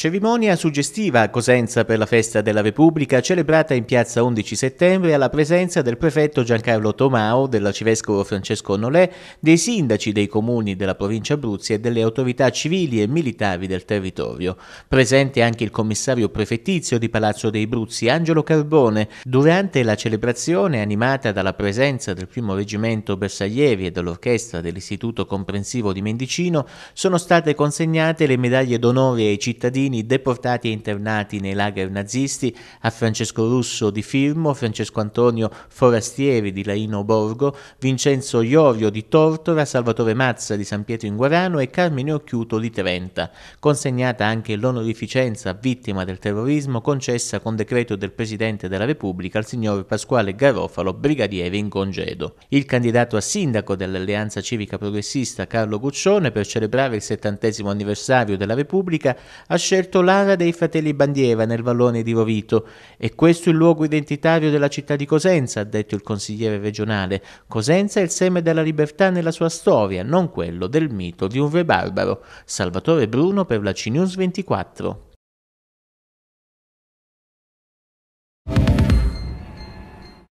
Cerimonia suggestiva a Cosenza per la festa della Repubblica celebrata in piazza 11 settembre alla presenza del prefetto Giancarlo Tomao, dell'arcivescovo Francesco Nolè, dei sindaci dei comuni della provincia Abruzzi e delle autorità civili e militari del territorio. Presente anche il commissario prefettizio di Palazzo dei Bruzzi, Angelo Carbone. Durante la celebrazione, animata dalla presenza del primo reggimento Bersaglieri e dell'orchestra dell'Istituto Comprensivo di Mendicino, sono state consegnate le medaglie d'onore ai cittadini bambini deportati e internati nei lager nazisti, a Francesco Russo di Firmo, Francesco Antonio Forastieri di Laino Borgo, Vincenzo Iorio di Tortora, Salvatore Mazza di San Pietro in Guarano e Carmine Occhiuto di Trenta. Consegnata anche l'onorificenza vittima del terrorismo concessa con decreto del Presidente della Repubblica al signor Pasquale Garofalo, brigadiere in congedo. Il candidato a sindaco dell'Alleanza Civica Progressista Carlo Guccione per celebrare il settantesimo anniversario della Repubblica ha scelto scelto l'ala dei fratelli Bandiera nel vallone di Rovito. E questo il luogo identitario della città di Cosenza, ha detto il consigliere regionale. Cosenza è il seme della libertà nella sua storia, non quello del mito di un re barbaro. Salvatore Bruno per la CNews 24.